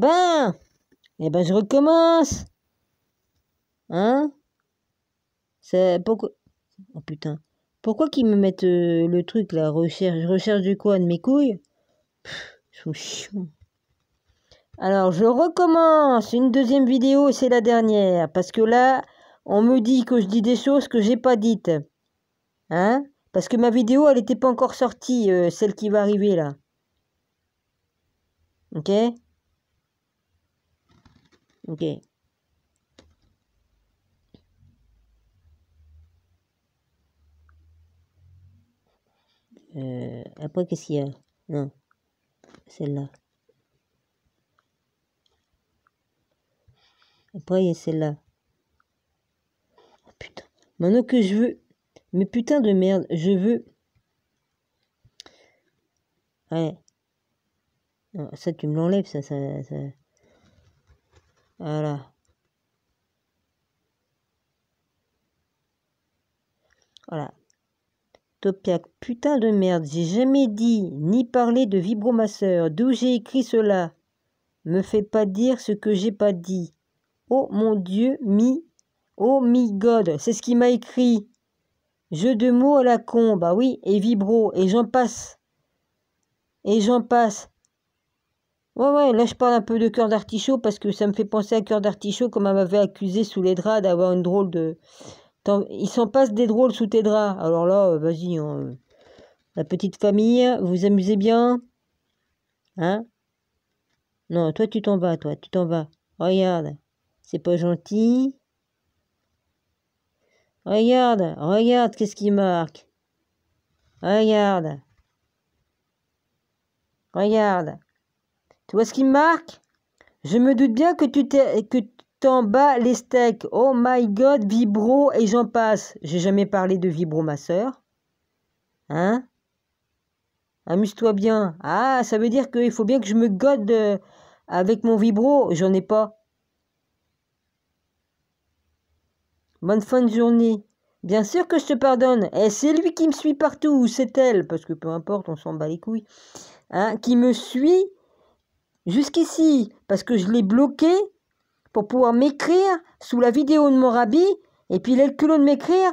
Ben, et eh ben je recommence. Hein C'est pourquoi Oh putain. Pourquoi qu'ils me mettent euh, le truc là, recherche, recherche du quoi de mes couilles Alors, je recommence une deuxième vidéo, et c'est la dernière. Parce que là, on me dit que je dis des choses que j'ai pas dites. Hein Parce que ma vidéo, elle n'était pas encore sortie, euh, celle qui va arriver là. Ok ok euh, après, qu'est-ce qu'il y a Non. Celle-là. Après, il y a celle-là. Oh, putain. Maintenant que je veux... Mais putain de merde, je veux... Ouais. ça, tu me l'enlèves, ça, ça... Voilà, Voilà. Topiac, putain de merde, j'ai jamais dit ni parlé de vibromasseur. D'où j'ai écrit cela Me fais pas dire ce que j'ai pas dit. Oh mon dieu, mi. Oh mi god, c'est ce qu'il m'a écrit. Jeu de mots à la con, bah oui, et vibro, et j'en passe. Et j'en passe. Ouais, ouais, là je parle un peu de cœur d'artichaut parce que ça me fait penser à cœur d'artichaut comme elle m'avait accusé sous les draps d'avoir une drôle de. Il s'en passe des drôles sous tes draps. Alors là, euh, vas-y, hein, euh. la petite famille, vous amusez bien Hein Non, toi tu t'en vas, toi, tu t'en vas. Regarde, c'est pas gentil. Regarde, regarde qu'est-ce qui marque. Regarde. Regarde. Tu vois ce qui me marque Je me doute bien que tu t'en bats les steaks. Oh my god, vibro et j'en passe. J'ai jamais parlé de vibro, ma soeur Hein Amuse-toi bien. Ah, ça veut dire qu'il faut bien que je me gode euh, avec mon vibro. J'en ai pas. Bonne fin de journée. Bien sûr que je te pardonne. Et eh, c'est lui qui me suit partout, ou c'est elle, parce que peu importe, on s'en bat les couilles. Hein, qui me suit jusqu'ici parce que je l'ai bloqué pour pouvoir m'écrire sous la vidéo de mon rabbi et puis il a le culot de m'écrire.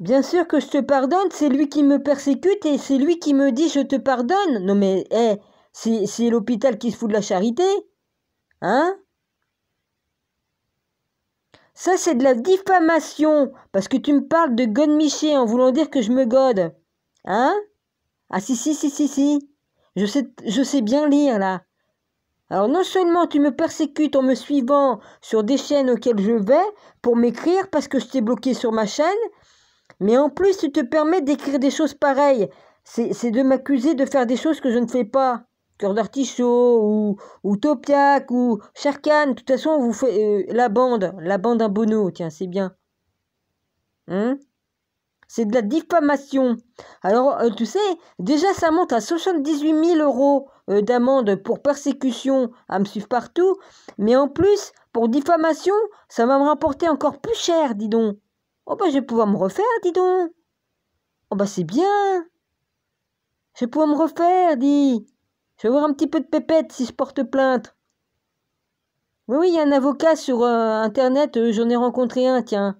Bien sûr que je te pardonne, c'est lui qui me persécute et c'est lui qui me dit je te pardonne. Non mais, hé, eh, c'est l'hôpital qui se fout de la charité. Hein Ça, c'est de la diffamation, parce que tu me parles de godemiché en voulant dire que je me gode. Hein Ah si, si, si, si, si. Je sais, je sais bien lire là. Alors non seulement tu me persécutes en me suivant sur des chaînes auxquelles je vais pour m'écrire parce que je t'ai bloqué sur ma chaîne, mais en plus tu te permets d'écrire des choses pareilles. C'est de m'accuser de faire des choses que je ne fais pas. Cœur d'artichaut ou, ou Topiac ou Cherkan, de toute façon vous fait euh, la bande, la bande d'un Bono, tiens c'est bien. Hein c'est de la diffamation. Alors, euh, tu sais, déjà, ça monte à 78 000 euros euh, d'amende pour persécution à me suivre partout. Mais en plus, pour diffamation, ça va me rapporter encore plus cher, dis donc. Oh, bah, je vais pouvoir me refaire, dis donc. Oh, bah, c'est bien. Je vais pouvoir me refaire, dis. Je vais avoir un petit peu de pépette si je porte plainte. Oui, oui, il y a un avocat sur euh, Internet, j'en ai rencontré un, tiens.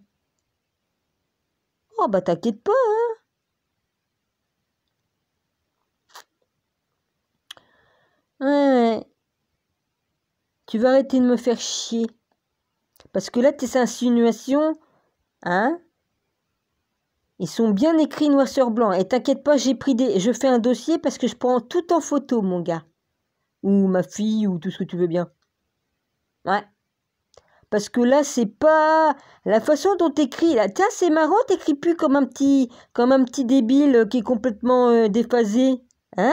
Oh, bah t'inquiète pas, hein Ouais, Tu vas arrêter de me faire chier. Parce que là, tes insinuations, hein Ils sont bien écrits noir sur blanc. Et t'inquiète pas, j'ai pris des... Je fais un dossier parce que je prends tout en photo, mon gars. Ou ma fille, ou tout ce que tu veux bien. Ouais. Parce que là, c'est pas la façon dont t'écris. Là, tiens, c'est marrant, t'écris plus comme un petit, comme un petit débile qui est complètement euh, déphasé, hein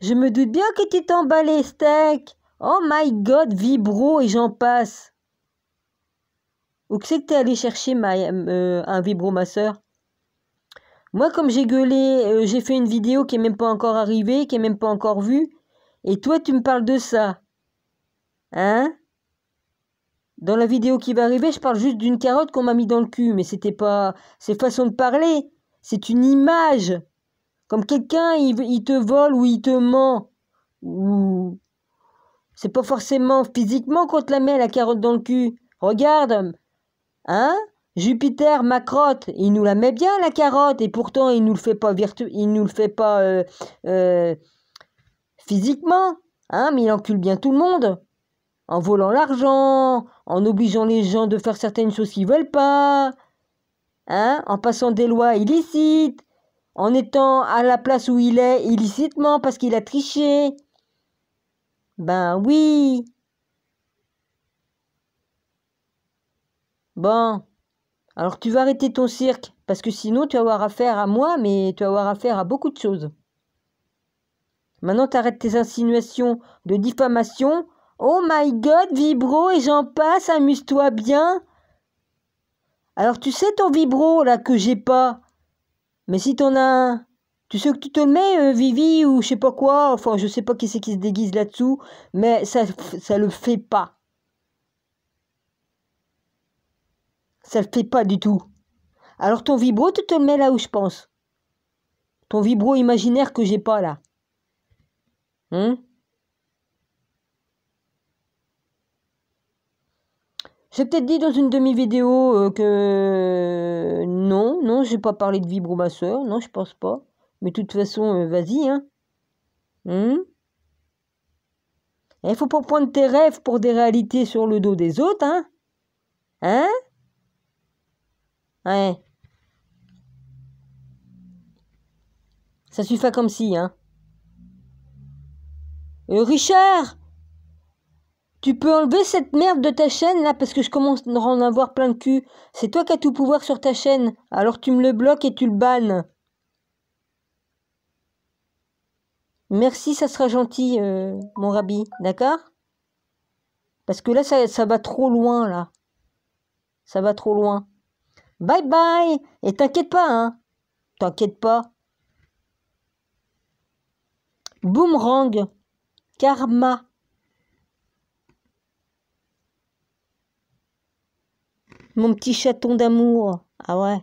Je me doute bien que t'es emballé, steak. Oh my God, vibro et j'en passe. Où que c'est que t'es allé chercher euh, un vibro, ma soeur Moi, comme j'ai gueulé, euh, j'ai fait une vidéo qui est même pas encore arrivée, qui est même pas encore vue. Et toi, tu me parles de ça. Hein Dans la vidéo qui va arriver, je parle juste d'une carotte qu'on m'a mis dans le cul, mais c'était pas. C'est façon de parler. C'est une image. Comme quelqu'un, il, te vole ou il te ment. Ou. C'est pas forcément physiquement qu'on te la met, la carotte dans le cul. Regarde. Hein Jupiter, ma crotte, il nous la met bien la carotte et pourtant il nous le fait pas il nous le fait pas euh, euh, physiquement, hein, mais il encule bien tout le monde en volant l'argent, en obligeant les gens de faire certaines choses qu'ils veulent pas, hein, en passant des lois illicites, en étant à la place où il est illicitement parce qu'il a triché. Ben oui. Bon, alors tu vas arrêter ton cirque, parce que sinon tu vas avoir affaire à moi, mais tu vas avoir affaire à beaucoup de choses. Maintenant, t'arrêtes tes insinuations de diffamation Oh my god, vibro et j'en passe, amuse-toi bien. Alors tu sais ton vibro là que j'ai pas. Mais si t'en as un, tu sais que tu te le mets, euh, Vivi, ou je sais pas quoi, enfin je sais pas qui c'est qui se déguise là-dessous, mais ça, ça le fait pas. Ça le fait pas du tout. Alors ton vibro, tu te le mets là où je pense. Ton vibro imaginaire que j'ai pas là. Hein J'ai peut-être dit dans une demi-vidéo euh, que non, non, j'ai pas parlé de vibromasseur, non, je pense pas. Mais de toute façon, euh, vas-y, hein. Hmm? Il faut pas prendre tes rêves pour des réalités sur le dos des autres, hein. Hein Ouais. Ça suffit comme si, hein. Euh, Richard tu peux enlever cette merde de ta chaîne là parce que je commence à en avoir plein de cul. C'est toi qui as tout pouvoir sur ta chaîne. Alors tu me le bloques et tu le bannes. Merci, ça sera gentil, euh, mon rabbi. D'accord Parce que là, ça, ça va trop loin là. Ça va trop loin. Bye bye Et t'inquiète pas, hein T'inquiète pas. Boomerang. Karma. Mon petit chaton d'amour. Ah ouais.